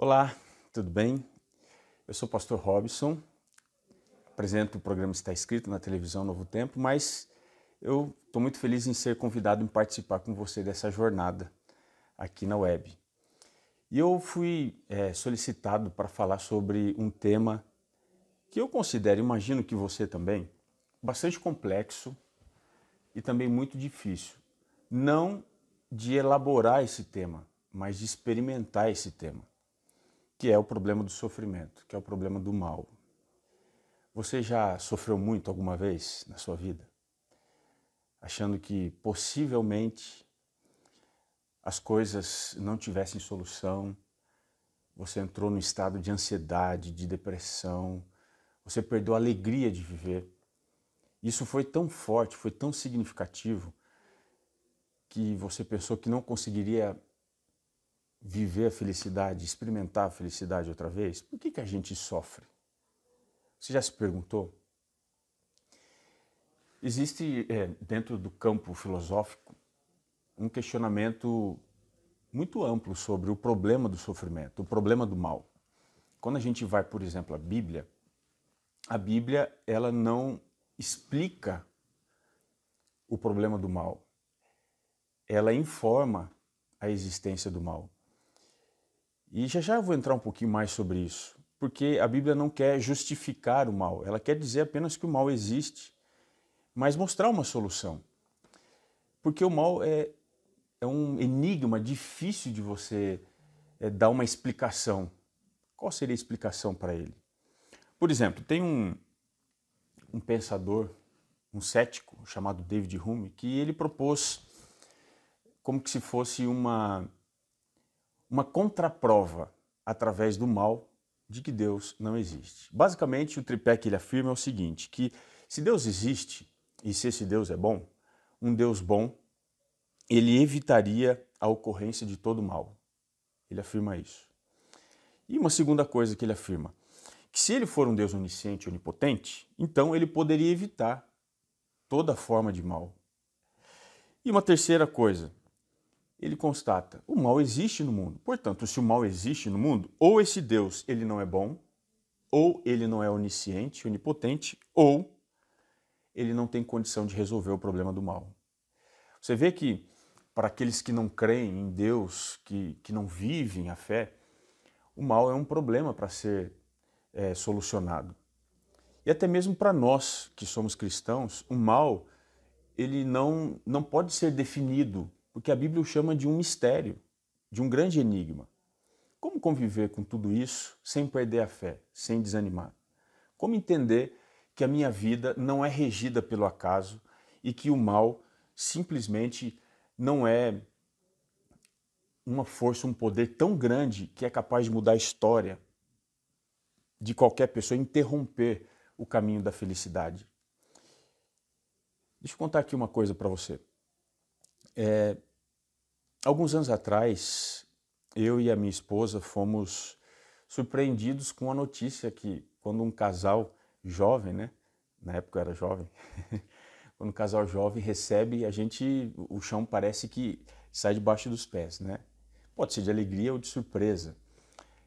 Olá, tudo bem? Eu sou o pastor Robson, apresento o programa Está Escrito na televisão Novo Tempo, mas eu estou muito feliz em ser convidado em participar com você dessa jornada aqui na web. E eu fui é, solicitado para falar sobre um tema que eu considero, imagino que você também, bastante complexo e também muito difícil. Não de elaborar esse tema, mas de experimentar esse tema que é o problema do sofrimento, que é o problema do mal. Você já sofreu muito alguma vez na sua vida? Achando que possivelmente as coisas não tivessem solução, você entrou num estado de ansiedade, de depressão, você perdeu a alegria de viver. Isso foi tão forte, foi tão significativo, que você pensou que não conseguiria viver a felicidade, experimentar a felicidade outra vez, por que, que a gente sofre? Você já se perguntou? Existe é, dentro do campo filosófico um questionamento muito amplo sobre o problema do sofrimento, o problema do mal. Quando a gente vai, por exemplo, à Bíblia, a Bíblia ela não explica o problema do mal. Ela informa a existência do mal. E já já eu vou entrar um pouquinho mais sobre isso, porque a Bíblia não quer justificar o mal, ela quer dizer apenas que o mal existe, mas mostrar uma solução. Porque o mal é, é um enigma difícil de você é, dar uma explicação. Qual seria a explicação para ele? Por exemplo, tem um, um pensador, um cético, chamado David Hume, que ele propôs como que se fosse uma uma contraprova através do mal de que Deus não existe. Basicamente, o tripé que ele afirma é o seguinte: que se Deus existe e se esse Deus é bom, um Deus bom, ele evitaria a ocorrência de todo mal. Ele afirma isso. E uma segunda coisa que ele afirma, que se ele for um Deus onisciente e onipotente, então ele poderia evitar toda forma de mal. E uma terceira coisa, ele constata: o mal existe no mundo. Portanto, se o mal existe no mundo, ou esse Deus ele não é bom, ou ele não é onisciente, onipotente, ou ele não tem condição de resolver o problema do mal. Você vê que para aqueles que não creem em Deus, que, que não vivem a fé, o mal é um problema para ser é, solucionado. E até mesmo para nós que somos cristãos, o mal ele não, não pode ser definido o que a Bíblia chama de um mistério, de um grande enigma. Como conviver com tudo isso sem perder a fé, sem desanimar? Como entender que a minha vida não é regida pelo acaso e que o mal simplesmente não é uma força, um poder tão grande que é capaz de mudar a história de qualquer pessoa, interromper o caminho da felicidade? Deixa eu contar aqui uma coisa para você. É, Alguns anos atrás, eu e a minha esposa fomos surpreendidos com a notícia que quando um casal jovem, né? Na época eu era jovem. quando um casal jovem recebe, a gente o chão parece que sai debaixo dos pés, né? Pode ser de alegria ou de surpresa,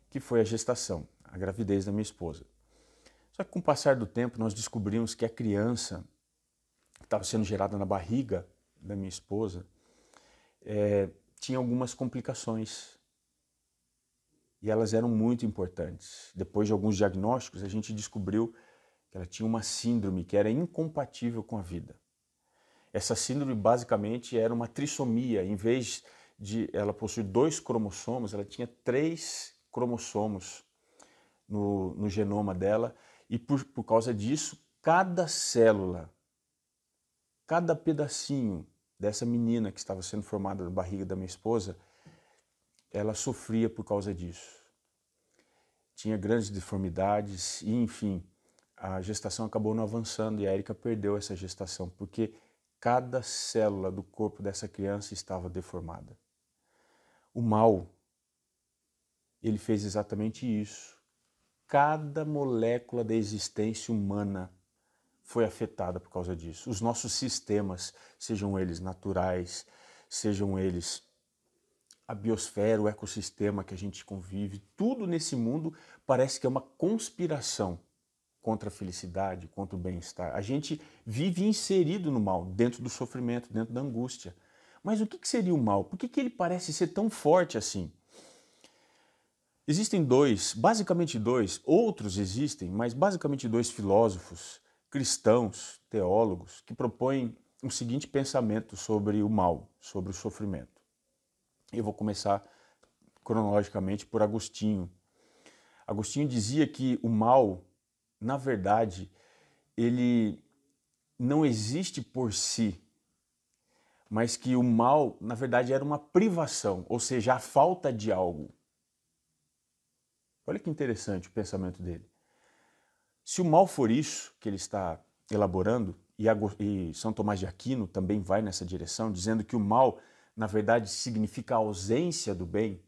que foi a gestação, a gravidez da minha esposa. Só que com o passar do tempo nós descobrimos que a criança que estava sendo gerada na barriga da minha esposa é, tinha algumas complicações. E elas eram muito importantes. Depois de alguns diagnósticos, a gente descobriu que ela tinha uma síndrome que era incompatível com a vida. Essa síndrome basicamente era uma trissomia. Em vez de ela possuir dois cromossomos, ela tinha três cromossomos no, no genoma dela. E por, por causa disso, cada célula, cada pedacinho dessa menina que estava sendo formada na barriga da minha esposa, ela sofria por causa disso. Tinha grandes deformidades e, enfim, a gestação acabou não avançando e a Erika perdeu essa gestação porque cada célula do corpo dessa criança estava deformada. O mal, ele fez exatamente isso. Cada molécula da existência humana foi afetada por causa disso. Os nossos sistemas, sejam eles naturais, sejam eles a biosfera, o ecossistema que a gente convive, tudo nesse mundo parece que é uma conspiração contra a felicidade, contra o bem-estar. A gente vive inserido no mal, dentro do sofrimento, dentro da angústia. Mas o que seria o mal? Por que, ele parece ser tão forte assim? Existem dois, basicamente dois, outros existem, mas basicamente dois filósofos cristãos, teólogos, que propõem o seguinte pensamento sobre o mal, sobre o sofrimento. Eu vou começar cronologicamente por Agostinho. Agostinho dizia que o mal, na verdade, ele não existe por si, mas que o mal, na verdade, era uma privação, ou seja, a falta de algo. Olha que interessante o pensamento dele. Se o mal for isso que ele está elaborando, e São Tomás de Aquino também vai nessa direção, dizendo que o mal, na verdade, significa a ausência do bem.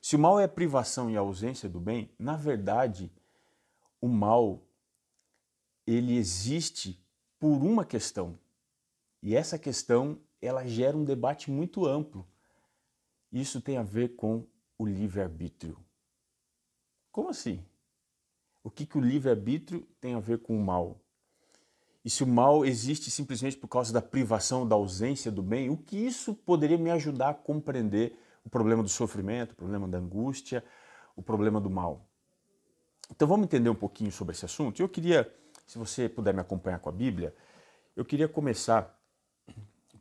Se o mal é a privação e a ausência do bem, na verdade, o mal ele existe por uma questão. E essa questão, ela gera um debate muito amplo. Isso tem a ver com o livre-arbítrio. Como assim? o que, que o livre-arbítrio tem a ver com o mal. E se o mal existe simplesmente por causa da privação, da ausência do bem, o que isso poderia me ajudar a compreender o problema do sofrimento, o problema da angústia, o problema do mal. Então vamos entender um pouquinho sobre esse assunto. Eu queria, se você puder me acompanhar com a Bíblia, eu queria começar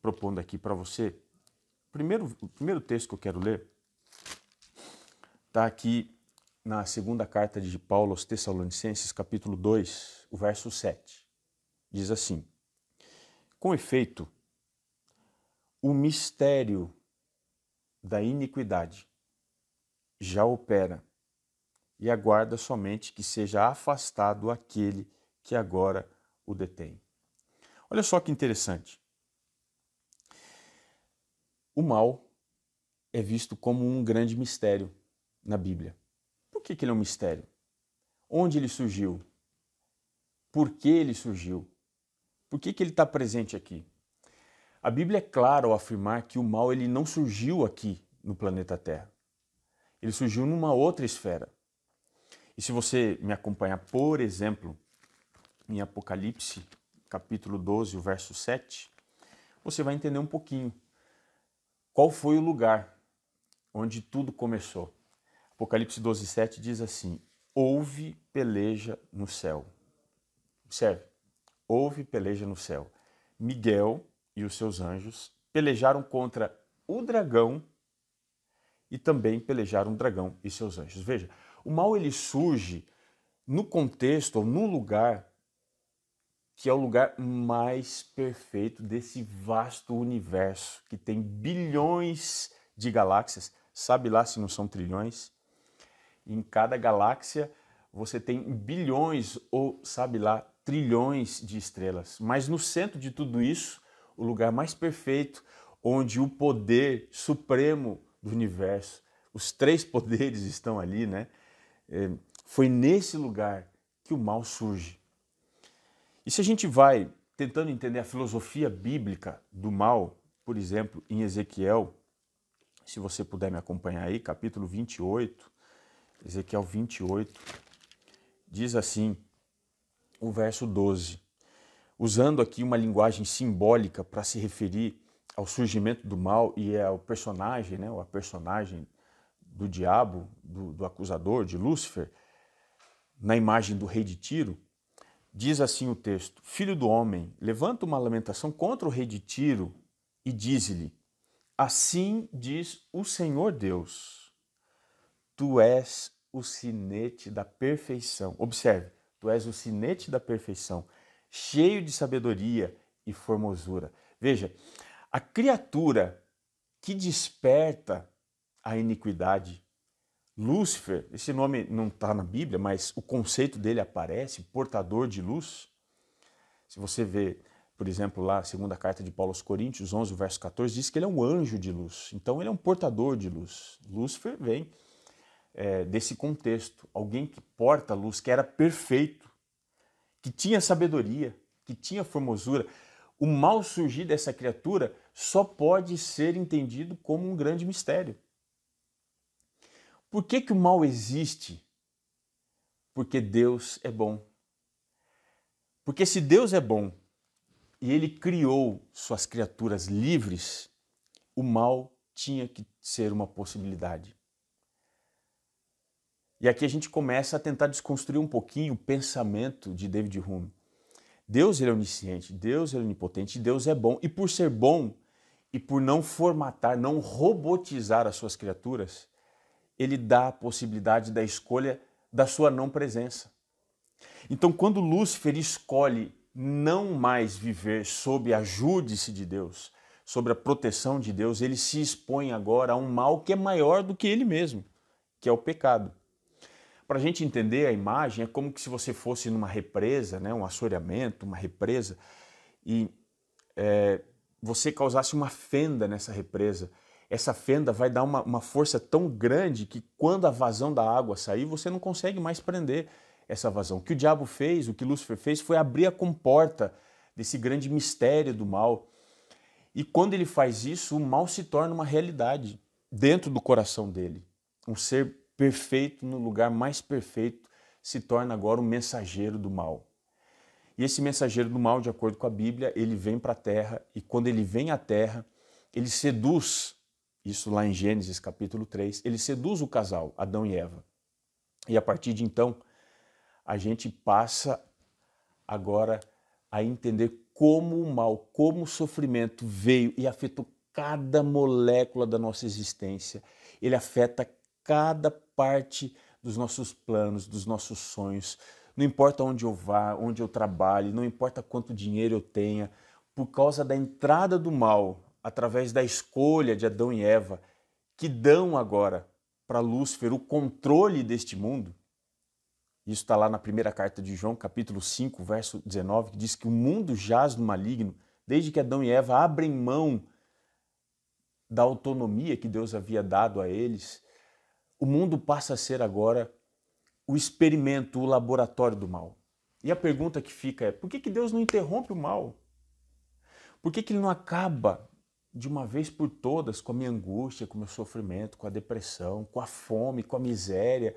propondo aqui para você. Primeiro, o primeiro texto que eu quero ler está aqui na segunda carta de Paulo aos Tessalonicenses, capítulo 2, o verso 7. Diz assim: Com efeito, o mistério da iniquidade já opera e aguarda somente que seja afastado aquele que agora o detém. Olha só que interessante. O mal é visto como um grande mistério na Bíblia. Por que, que ele é um mistério? Onde ele surgiu? Por que ele surgiu? Por que, que ele está presente aqui? A Bíblia é clara ao afirmar que o mal ele não surgiu aqui no planeta Terra. Ele surgiu numa outra esfera. E se você me acompanhar, por exemplo, em Apocalipse, capítulo 12, o verso 7, você vai entender um pouquinho qual foi o lugar onde tudo começou. Apocalipse 12, 7 diz assim: Houve peleja no céu. Observe, houve peleja no céu. Miguel e os seus anjos pelejaram contra o dragão e também pelejaram o dragão e seus anjos. Veja, o mal ele surge no contexto ou no lugar que é o lugar mais perfeito desse vasto universo que tem bilhões de galáxias. Sabe lá se não são trilhões? em cada galáxia você tem bilhões ou, sabe lá, trilhões de estrelas. Mas no centro de tudo isso, o lugar mais perfeito, onde o poder supremo do universo, os três poderes estão ali, né? É, foi nesse lugar que o mal surge. E se a gente vai tentando entender a filosofia bíblica do mal, por exemplo, em Ezequiel, se você puder me acompanhar aí, capítulo 28, Ezequiel 28, diz assim, o verso 12, usando aqui uma linguagem simbólica para se referir ao surgimento do mal e ao é personagem, né, ou a personagem do diabo, do, do acusador, de Lúcifer, na imagem do rei de Tiro, diz assim o texto: Filho do homem, levanta uma lamentação contra o rei de Tiro e diz-lhe: Assim diz o Senhor Deus Tu és o sinete da perfeição. Observe, tu és o sinete da perfeição, cheio de sabedoria e formosura. Veja, a criatura que desperta a iniquidade, Lúcifer, esse nome não está na Bíblia, mas o conceito dele aparece, portador de luz. Se você vê, por exemplo, lá a segunda carta de Paulo aos Coríntios, 11, verso 14, diz que ele é um anjo de luz. Então ele é um portador de luz. Lúcifer vem é, desse contexto, alguém que porta a luz, que era perfeito, que tinha sabedoria, que tinha formosura. O mal surgir dessa criatura só pode ser entendido como um grande mistério. Por que, que o mal existe? Porque Deus é bom. Porque se Deus é bom e ele criou suas criaturas livres, o mal tinha que ser uma possibilidade. E aqui a gente começa a tentar desconstruir um pouquinho o pensamento de David Hume. Deus ele é onisciente, Deus ele é onipotente, Deus é bom. E por ser bom e por não formatar, não robotizar as suas criaturas, ele dá a possibilidade da escolha da sua não presença. Então, quando Lúcifer escolhe não mais viver sob a júdice de Deus, sob a proteção de Deus, ele se expõe agora a um mal que é maior do que ele mesmo, que é o pecado. Para a gente entender a imagem, é como que se você fosse numa represa, né, um assoreamento, uma represa, e é, você causasse uma fenda nessa represa. Essa fenda vai dar uma, uma força tão grande que quando a vazão da água sair, você não consegue mais prender essa vazão. O que o diabo fez, o que Lúcifer fez, foi abrir a comporta desse grande mistério do mal. E quando ele faz isso, o mal se torna uma realidade dentro do coração dele. Um ser perfeito no lugar mais perfeito, se torna agora um mensageiro do mal. E esse mensageiro do mal, de acordo com a Bíblia, ele vem para a terra e quando ele vem à terra, ele seduz, isso lá em Gênesis capítulo 3, ele seduz o casal, Adão e Eva. E a partir de então, a gente passa agora a entender como o mal, como o sofrimento veio e afetou cada molécula da nossa existência. Ele afeta cada parte dos nossos planos, dos nossos sonhos. Não importa onde eu vá, onde eu trabalhe, não importa quanto dinheiro eu tenha, por causa da entrada do mal, através da escolha de Adão e Eva, que dão agora para Lúcifer o controle deste mundo. Isso está lá na primeira carta de João, capítulo 5, verso 19, que diz que o mundo jaz no maligno desde que Adão e Eva abrem mão da autonomia que Deus havia dado a eles o mundo passa a ser agora o experimento, o laboratório do mal. E a pergunta que fica é: por que, que Deus não interrompe o mal? Por que, que ele não acaba de uma vez por todas com a minha angústia, com o meu sofrimento, com a depressão, com a fome, com a miséria,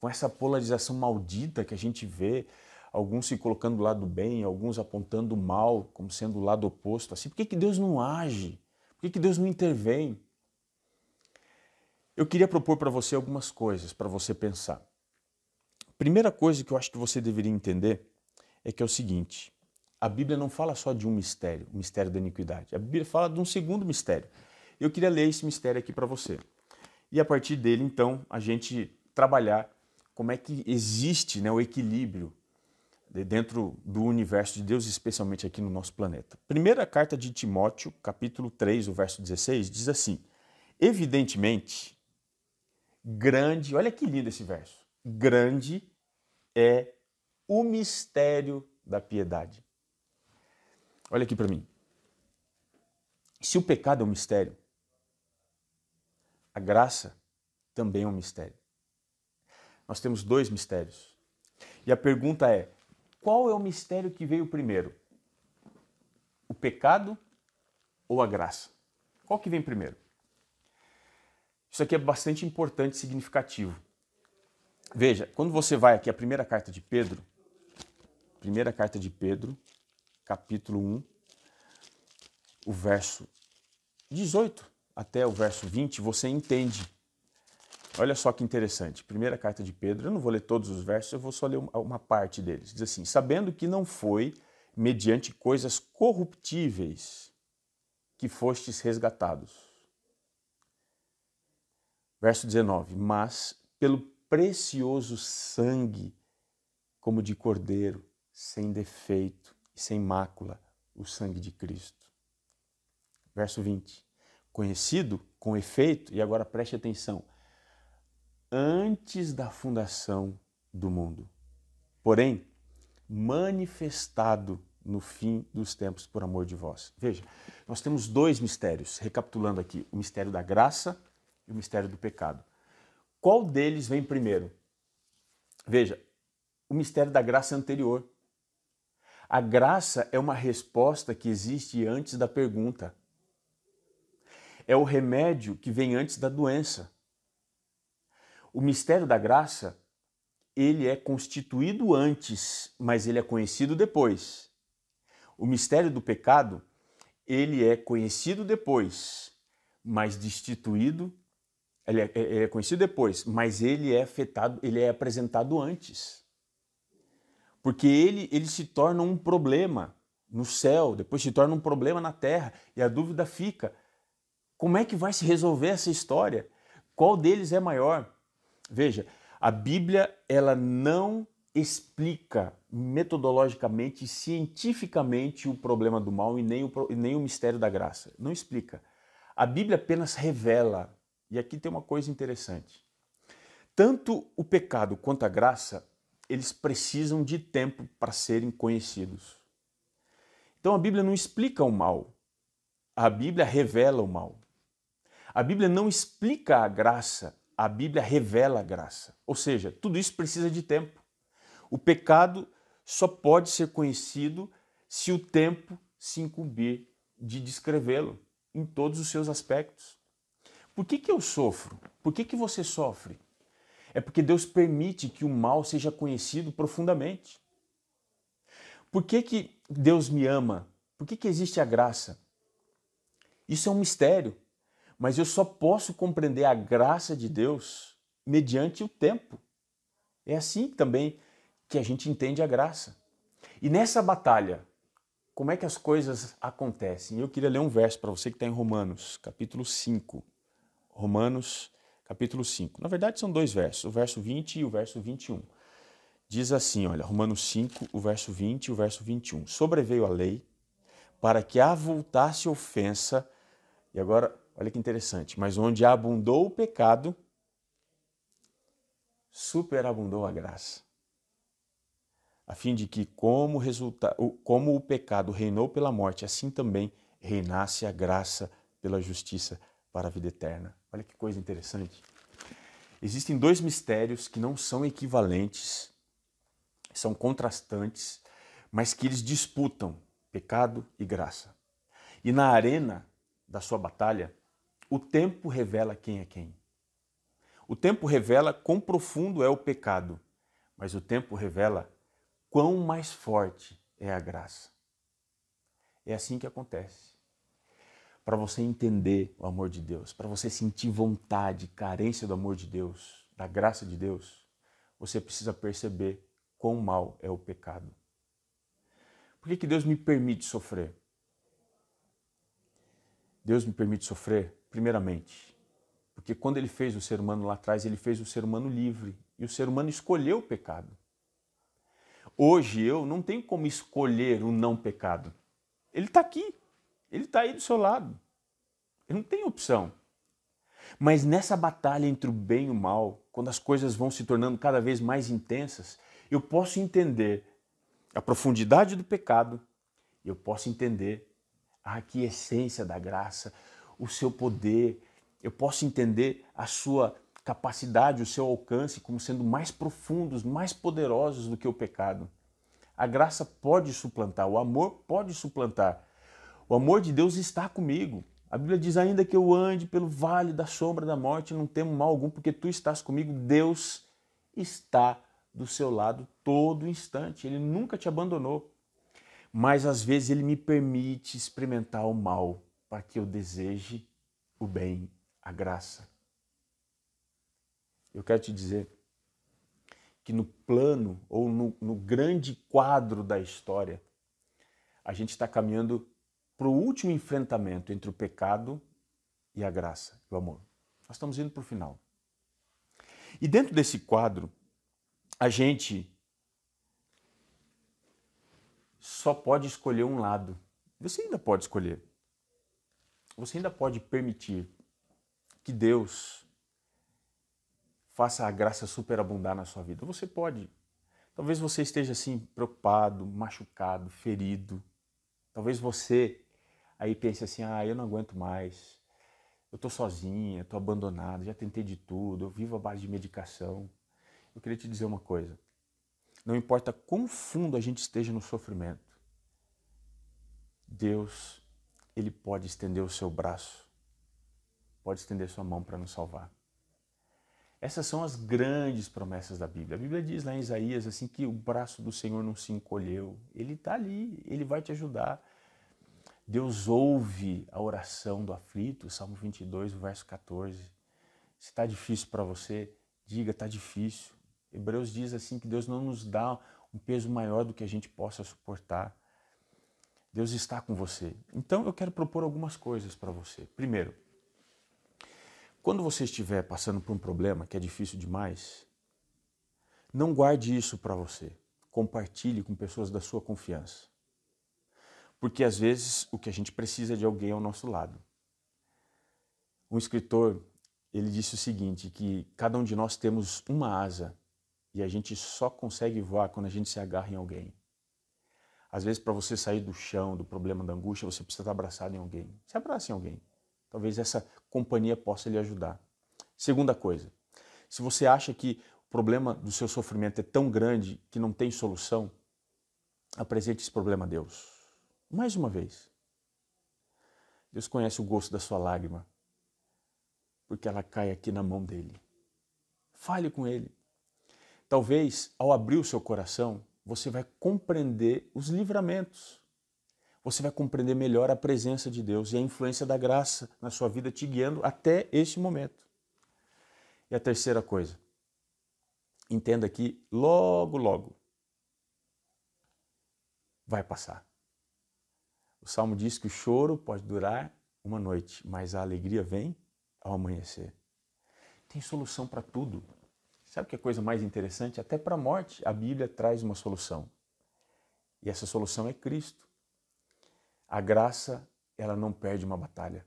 com essa polarização maldita que a gente vê, alguns se colocando do lado do bem, alguns apontando o mal como sendo o lado oposto? Assim, por que, que Deus não age? Por que, que Deus não intervém? Eu queria propor para você algumas coisas para você pensar. Primeira coisa que eu acho que você deveria entender é que é o seguinte: a Bíblia não fala só de um mistério, o mistério da iniquidade. A Bíblia fala de um segundo mistério. Eu queria ler esse mistério aqui para você. E a partir dele, então, a gente trabalhar como é que existe né, o equilíbrio dentro do universo de Deus, especialmente aqui no nosso planeta. Primeira carta de Timóteo, capítulo 3, o verso 16, diz assim: Evidentemente Grande, olha que lindo esse verso. Grande é o mistério da piedade. Olha aqui para mim. Se o pecado é um mistério, a graça também é um mistério. Nós temos dois mistérios. E a pergunta é: qual é o mistério que veio primeiro? O pecado ou a graça? Qual que vem primeiro? Isso aqui é bastante importante e significativo. Veja, quando você vai aqui, a primeira carta de Pedro, primeira carta de Pedro, capítulo 1, o verso 18 até o verso 20, você entende. Olha só que interessante. Primeira carta de Pedro, eu não vou ler todos os versos, eu vou só ler uma parte deles. Diz assim: Sabendo que não foi mediante coisas corruptíveis que fostes resgatados Verso 19: Mas pelo precioso sangue, como de cordeiro, sem defeito e sem mácula, o sangue de Cristo. Verso 20: Conhecido com efeito, e agora preste atenção, antes da fundação do mundo, porém manifestado no fim dos tempos por amor de vós. Veja, nós temos dois mistérios, recapitulando aqui: o mistério da graça e o mistério do pecado. Qual deles vem primeiro? Veja, o mistério da graça anterior. A graça é uma resposta que existe antes da pergunta. É o remédio que vem antes da doença. O mistério da graça, ele é constituído antes, mas ele é conhecido depois. O mistério do pecado, ele é conhecido depois, mas destituído ele é, é, ele é conhecido depois, mas ele é afetado, ele é apresentado antes. Porque ele, ele se torna um problema no céu, depois se torna um problema na terra, e a dúvida fica: como é que vai se resolver essa história? Qual deles é maior? Veja, a Bíblia ela não explica metodologicamente, cientificamente o problema do mal e nem o, e nem o mistério da graça. Não explica. A Bíblia apenas revela e aqui tem uma coisa interessante. Tanto o pecado quanto a graça, eles precisam de tempo para serem conhecidos. Então a Bíblia não explica o mal. A Bíblia revela o mal. A Bíblia não explica a graça, a Bíblia revela a graça. Ou seja, tudo isso precisa de tempo. O pecado só pode ser conhecido se o tempo se incumbir de descrevê-lo em todos os seus aspectos. Por que, que eu sofro? Por que, que você sofre? É porque Deus permite que o mal seja conhecido profundamente. Por que, que Deus me ama? Por que, que existe a graça? Isso é um mistério, mas eu só posso compreender a graça de Deus mediante o tempo. É assim também que a gente entende a graça. E nessa batalha, como é que as coisas acontecem? Eu queria ler um verso para você que está em Romanos, capítulo 5. Romanos, capítulo 5. Na verdade, são dois versos, o verso 20 e o verso 21. Diz assim, olha, Romanos 5, o verso 20 e o verso 21. Sobreveio a lei para que avultasse ofensa, e agora, olha que interessante, mas onde abundou o pecado, superabundou a graça a fim de que, como, resulta, como o pecado reinou pela morte, assim também reinasse a graça pela justiça para a vida eterna. Olha que coisa interessante. Existem dois mistérios que não são equivalentes, são contrastantes, mas que eles disputam pecado e graça. E na arena da sua batalha, o tempo revela quem é quem. O tempo revela quão profundo é o pecado, mas o tempo revela quão mais forte é a graça. É assim que acontece para você entender o amor de Deus, para você sentir vontade, carência do amor de Deus, da graça de Deus, você precisa perceber quão mal é o pecado. Por que, que Deus me permite sofrer? Deus me permite sofrer, primeiramente, porque quando ele fez o ser humano lá atrás, ele fez o ser humano livre e o ser humano escolheu o pecado. Hoje eu não tenho como escolher o não pecado. Ele está aqui. Ele está aí do seu lado. Ele não tem opção. Mas nessa batalha entre o bem e o mal, quando as coisas vão se tornando cada vez mais intensas, eu posso entender a profundidade do pecado, eu posso entender a aquiescência da graça, o seu poder, eu posso entender a sua capacidade, o seu alcance como sendo mais profundos, mais poderosos do que o pecado. A graça pode suplantar, o amor pode suplantar o amor de Deus está comigo. A Bíblia diz: ainda que eu ande pelo vale da sombra da morte, não temo mal algum, porque tu estás comigo. Deus está do seu lado todo instante. Ele nunca te abandonou. Mas às vezes ele me permite experimentar o mal para que eu deseje o bem, a graça. Eu quero te dizer que no plano ou no, no grande quadro da história, a gente está caminhando para o último enfrentamento entre o pecado e a graça, o amor. Nós estamos indo para o final. E dentro desse quadro, a gente só pode escolher um lado. Você ainda pode escolher. Você ainda pode permitir que Deus faça a graça superabundar na sua vida. Você pode. Talvez você esteja assim preocupado, machucado, ferido. Talvez você aí pensa assim: ah, eu não aguento mais, eu tô sozinha, tô abandonado, já tentei de tudo, eu vivo à base de medicação. Eu queria te dizer uma coisa: não importa quão fundo a gente esteja no sofrimento, Deus, Ele pode estender o seu braço, pode estender sua mão para nos salvar. Essas são as grandes promessas da Bíblia. A Bíblia diz lá em Isaías assim que o braço do Senhor não se encolheu. Ele está ali, ele vai te ajudar. Deus ouve a oração do aflito, Salmo 22, verso 14. Se está difícil para você, diga, está difícil. Hebreus diz assim que Deus não nos dá um peso maior do que a gente possa suportar. Deus está com você. Então eu quero propor algumas coisas para você. Primeiro, quando você estiver passando por um problema que é difícil demais, não guarde isso para você. Compartilhe com pessoas da sua confiança. Porque às vezes o que a gente precisa é de alguém ao nosso lado. Um escritor, ele disse o seguinte, que cada um de nós temos uma asa e a gente só consegue voar quando a gente se agarra em alguém. Às vezes, para você sair do chão, do problema da angústia, você precisa estar abraçado em alguém. Se abrace em alguém. Talvez essa companhia possa lhe ajudar. Segunda coisa, se você acha que o problema do seu sofrimento é tão grande que não tem solução, apresente esse problema a Deus. Mais uma vez. Deus conhece o gosto da sua lágrima, porque ela cai aqui na mão dele. Fale com ele. Talvez, ao abrir o seu coração, você vai compreender os livramentos. Você vai compreender melhor a presença de Deus e a influência da graça na sua vida te guiando até este momento. E a terceira coisa, entenda que logo, logo vai passar. O salmo diz que o choro pode durar uma noite, mas a alegria vem ao amanhecer. Tem solução para tudo. Sabe que é coisa mais interessante? Até para a morte, a Bíblia traz uma solução. E essa solução é Cristo. A graça, ela não perde uma batalha.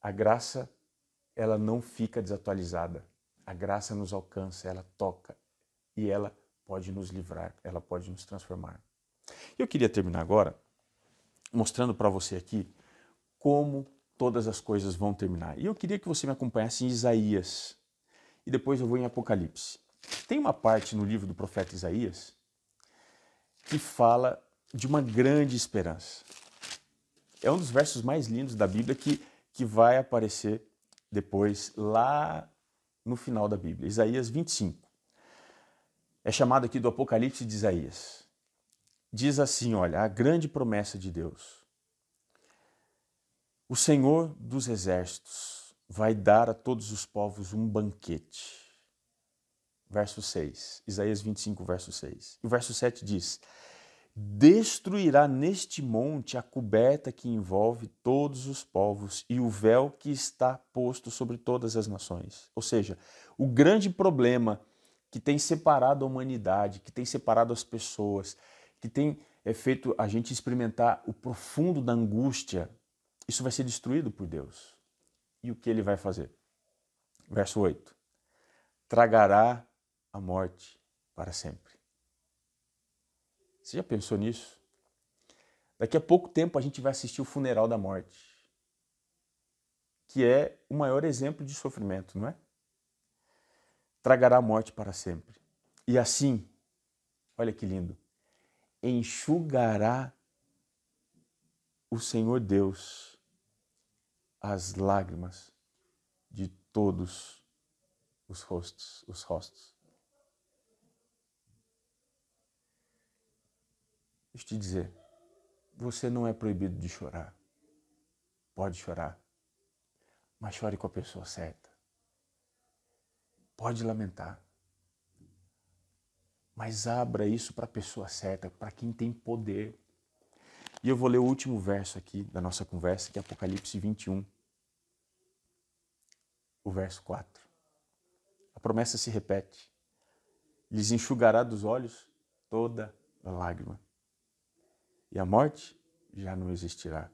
A graça, ela não fica desatualizada. A graça nos alcança, ela toca e ela pode nos livrar, ela pode nos transformar. Eu queria terminar agora mostrando para você aqui como todas as coisas vão terminar. E eu queria que você me acompanhasse em Isaías e depois eu vou em Apocalipse. Tem uma parte no livro do profeta Isaías que fala de uma grande esperança. É um dos versos mais lindos da Bíblia que, que vai aparecer depois lá no final da Bíblia, Isaías 25. É chamado aqui do Apocalipse de Isaías diz assim: olha, a grande promessa de Deus. O Senhor dos Exércitos vai dar a todos os povos um banquete. Verso 6, Isaías 25, verso 6. E o verso 7 diz: Destruirá neste monte a coberta que envolve todos os povos e o véu que está posto sobre todas as nações. Ou seja, o grande problema que tem separado a humanidade, que tem separado as pessoas, que tem efeito é, feito a gente experimentar o profundo da angústia, isso vai ser destruído por Deus. E o que ele vai fazer? Verso 8: Tragará a morte para sempre. Você já pensou nisso? Daqui a pouco tempo a gente vai assistir o funeral da morte, que é o maior exemplo de sofrimento, não é? Tragará a morte para sempre. E assim, olha que lindo, enxugará o Senhor Deus as lágrimas de todos os rostos, os rostos. Deixa eu te dizer, você não é proibido de chorar. Pode chorar, mas chore com a pessoa certa. Pode lamentar, mas abra isso para a pessoa certa, para quem tem poder. E eu vou ler o último verso aqui da nossa conversa, que é Apocalipse 21, o verso 4. A promessa se repete. Lhes enxugará dos olhos toda lágrima. E a morte já não existirá.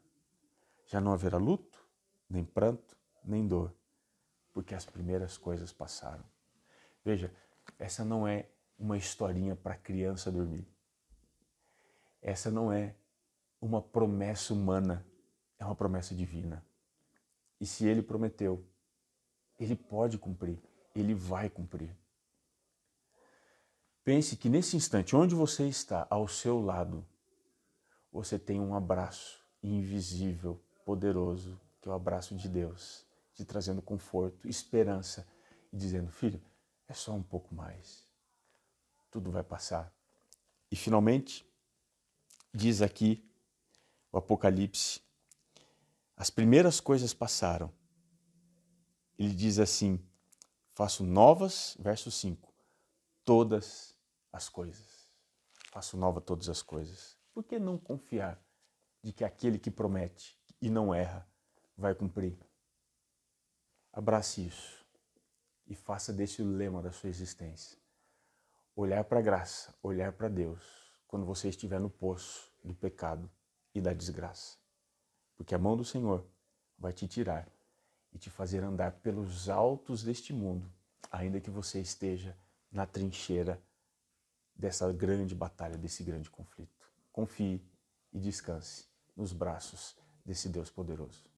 Já não haverá luto, nem pranto, nem dor, porque as primeiras coisas passaram. Veja, essa não é uma historinha para criança dormir. Essa não é uma promessa humana, é uma promessa divina. E se ele prometeu, ele pode cumprir, ele vai cumprir. Pense que nesse instante, onde você está, ao seu lado, você tem um abraço invisível, poderoso, que é o abraço de Deus, te trazendo conforto, esperança e dizendo: Filho, é só um pouco mais tudo vai passar. E finalmente, diz aqui o Apocalipse, as primeiras coisas passaram. Ele diz assim: faço novas, verso 5, todas as coisas. Faço nova todas as coisas. Por que não confiar de que aquele que promete e não erra vai cumprir? Abrace isso e faça desse o lema da sua existência. Olhar para a graça, olhar para Deus, quando você estiver no poço do pecado e da desgraça. Porque a mão do Senhor vai te tirar e te fazer andar pelos altos deste mundo, ainda que você esteja na trincheira dessa grande batalha, desse grande conflito. Confie e descanse nos braços desse Deus poderoso.